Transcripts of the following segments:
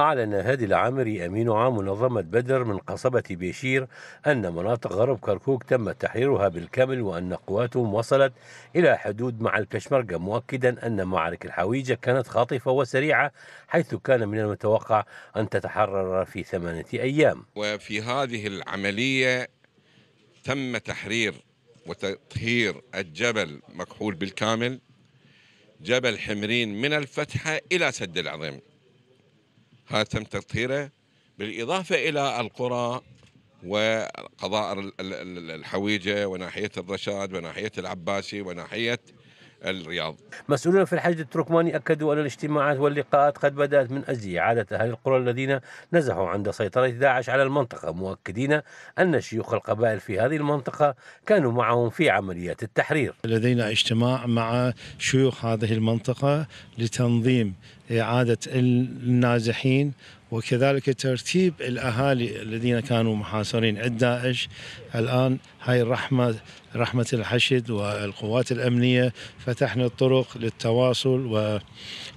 أعلن هادي العامري أمين عام منظمة بدر من قصبة بيشير أن مناطق غرب كركوك تم تحريرها بالكامل وأن قواتهم وصلت إلى حدود مع الكشمرجة مؤكدا أن معارك الحويجة كانت خاطفة وسريعة حيث كان من المتوقع أن تتحرر في ثمانية أيام وفي هذه العملية تم تحرير وتطهير الجبل مكحول بالكامل جبل حمرين من الفتحة إلى سد العظيم هاتم تطهيره بالإضافة إلى القرى وقضاء الحويجة وناحية الرشاد وناحية العباسي وناحية الرياض مسؤولون في الحج التركماني أكدوا أن الاجتماعات واللقاءات قد بدأت من أجل إعادة أهل القرى الذين نزحوا عند سيطرة داعش على المنطقة مؤكدين أن شيوخ القبائل في هذه المنطقة كانوا معهم في عمليات التحرير لدينا اجتماع مع شيوخ هذه المنطقة لتنظيم إعادة النازحين وكذلك ترتيب الأهالي الذين كانوا محاصرين عند داعش الآن هاي الرحمة رحمة الحشد والقوات الأمنية فتحنا الطرق للتواصل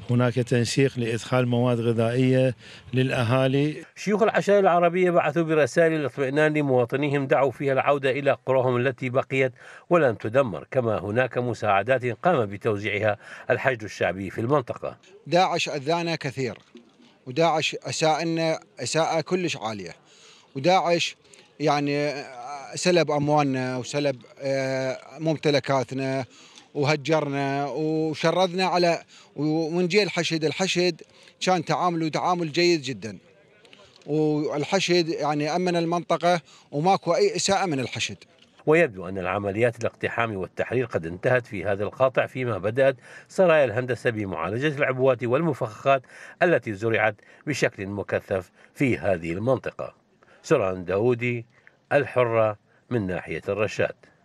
وهناك تنسيق لإدخال مواد غذائية للأهالي شيوخ العشائر العربية بعثوا برسائل الاطمئنان لمواطنيهم دعوا فيها العودة إلى قراهم التي بقيت ولن تدمر كما هناك مساعدات قام بتوزيعها الحشد الشعبي في المنطقة داعش أذانا كثير وداعش اساء لنا اساءه كلش عاليه وداعش يعني سلب اموالنا وسلب آه، ممتلكاتنا وهجرنا وشردنا على ومن جهه الحشد الحشد كان تعامله تعامل جيد جدا والحشد يعني امن المنطقه وماكو اي اساءه من الحشد ويبدو أن العمليات الاقتحام والتحرير قد انتهت في هذا القاطع فيما بدأت سرايا الهندسة بمعالجة العبوات والمفخخات التي زرعت بشكل مكثف في هذه المنطقة سرعان داودي الحرة من ناحية الرشاد